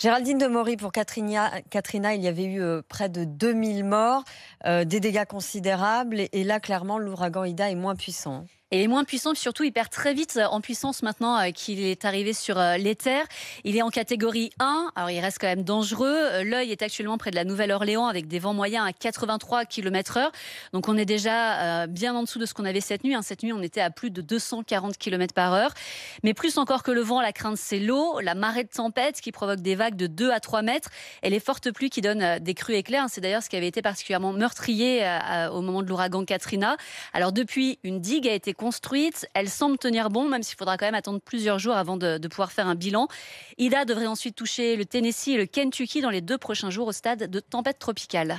Géraldine de Maury, pour Katrina, Katrina, il y avait eu euh, près de 2000 morts, euh, des dégâts considérables. et là, clairement, l'ouragan Ida est moins puissant. Et il est moins puissant, puis surtout, il perd très vite euh, en puissance maintenant euh, qu'il est arrivé sur euh, les terres. Il est en catégorie 1, alors il reste quand même dangereux. L'œil est actuellement près de la Nouvelle-Orléans avec des vents moyens à 83 km/h. Donc on est déjà bien en dessous de ce qu'on avait cette nuit. Hein. Cette nuit, on était à plus de 240 km par heure. Mais plus encore que le vent, la crainte, c'est l'eau, la marée de tempête qui provoque des vagues de 2 à 3 mètres et les fortes pluies qui donnent des crues éclairs. Hein. C'est d'ailleurs ce qui avait été particulièrement meurtrier au moment de l'ouragan Katrina. Alors depuis, une digue a été construite, elle semble tenir bon, même s'il faudra quand même attendre plusieurs jours avant de, de, pouvoir faire un bilan. Ida devrait ensuite toucher le Tennessee et le Kentucky dans les deux prochains jours au stade de tempête tropicale.